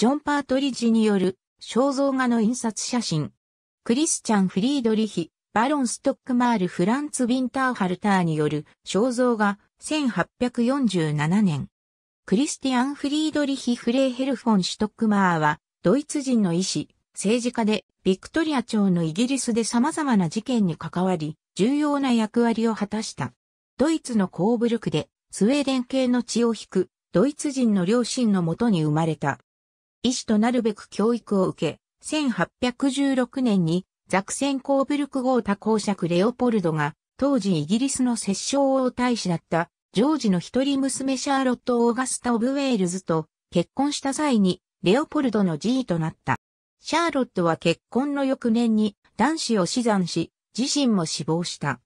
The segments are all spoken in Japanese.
ジョン・パートリッジによる肖像画の印刷写真。クリスチャン・フリードリヒ、バロン・ストックマール・フランツ・ウィンター・ハルターによる肖像画1847年。クリスティアン・フリードリヒ・フレーヘルフォン・シュトックマーは、ドイツ人の医師、政治家で、ビクトリア朝のイギリスで様々な事件に関わり、重要な役割を果たした。ドイツのコーブルクで、スウェーデン系の血を引く、ドイツ人の両親のもとに生まれた。医師となるべく教育を受け、1816年にザクセンコーブルク号多公爵レオポルドが、当時イギリスの摂政王大使だったジョージの一人娘シャーロット・オーガスタ・オブ・ウェールズと結婚した際にレオポルドの G となった。シャーロットは結婚の翌年に男子を死産し、自身も死亡した。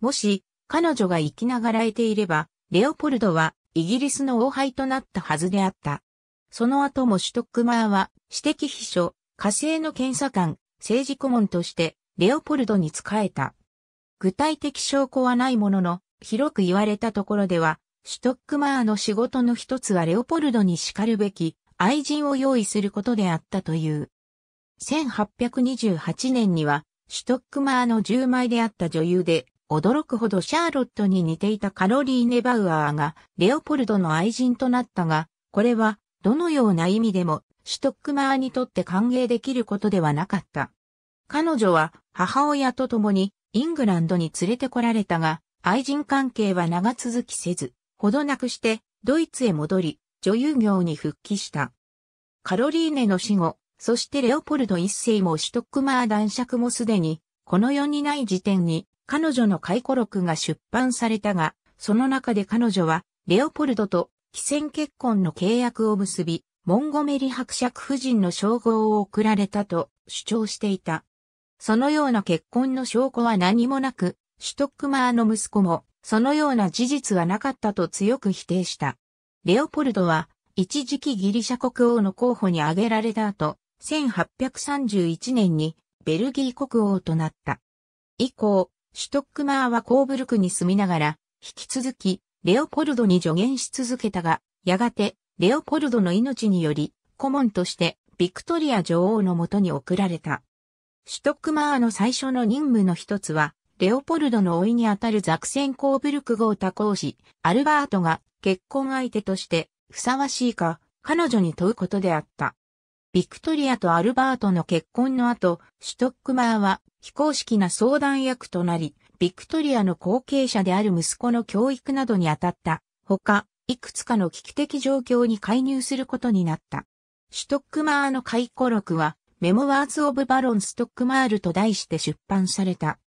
もし、彼女が生きながらえていれば、レオポルドはイギリスの王輩となったはずであった。その後もシュトックマーは、私的秘書、火星の検査官、政治顧問として、レオポルドに仕えた。具体的証拠はないものの、広く言われたところでは、シュトックマーの仕事の一つはレオポルドに叱るべき愛人を用意することであったという。1828年には、シュトックマーの10枚であった女優で、驚くほどシャーロットに似ていたカロリーネ・バウアーが、レオポルドの愛人となったが、これはどのような意味でも、シュトックマーにとって歓迎できることではなかった。彼女は母親と共にイングランドに連れてこられたが、愛人関係は長続きせず、ほどなくしてドイツへ戻り、女優業に復帰した。カロリーネの死後、そしてレオポルド一世もシュトックマー男爵もすでに、この世にない時点に彼女の回顧録が出版されたが、その中で彼女は、レオポルドと既戦結婚の契約を結び、モンゴメリ伯爵夫人の称号を贈られたと主張していた。そのような結婚の証拠は何もなく、シュトックマーの息子も、そのような事実はなかったと強く否定した。レオポルドは、一時期ギリシャ国王の候補に挙げられた後、1831年にベルギー国王となった。以降、シュトックマーはコーブルクに住みながら、引き続きレオポルドに助言し続けたが、やがて、レオポルドの命により、顧問として、ビクトリア女王のもとに送られた。シュトックマーの最初の任務の一つは、レオポルドの老いにあたるザクセンコーブルク号多公子、アルバートが結婚相手としてふさわしいか、彼女に問うことであった。ビクトリアとアルバートの結婚の後、シュトックマーは非公式な相談役となり、ビクトリアの後継者である息子の教育などに当たった、ほか、いくつかの危機的状況に介入することになった。シュトックマーの回顧録は、メモワーズ・オブ・バロン・ストックマールと題して出版された。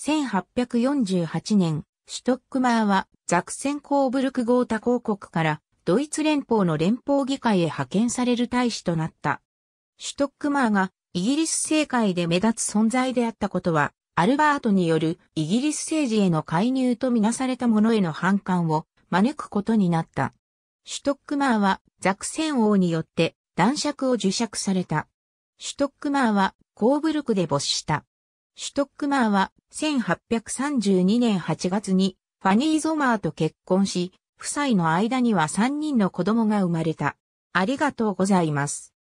1848年、シュトックマーはザクセンコーブルクゴータ公国からドイツ連邦の連邦議会へ派遣される大使となった。シュトックマーがイギリス政界で目立つ存在であったことはアルバートによるイギリス政治への介入とみなされた者への反感を招くことになった。シュトックマーはザクセン王によって男爵を受爵された。シュトックマーはコーブルクで没した。シュトックマーは1832年8月にファニー・ゾマーと結婚し、夫妻の間には3人の子供が生まれた。ありがとうございます。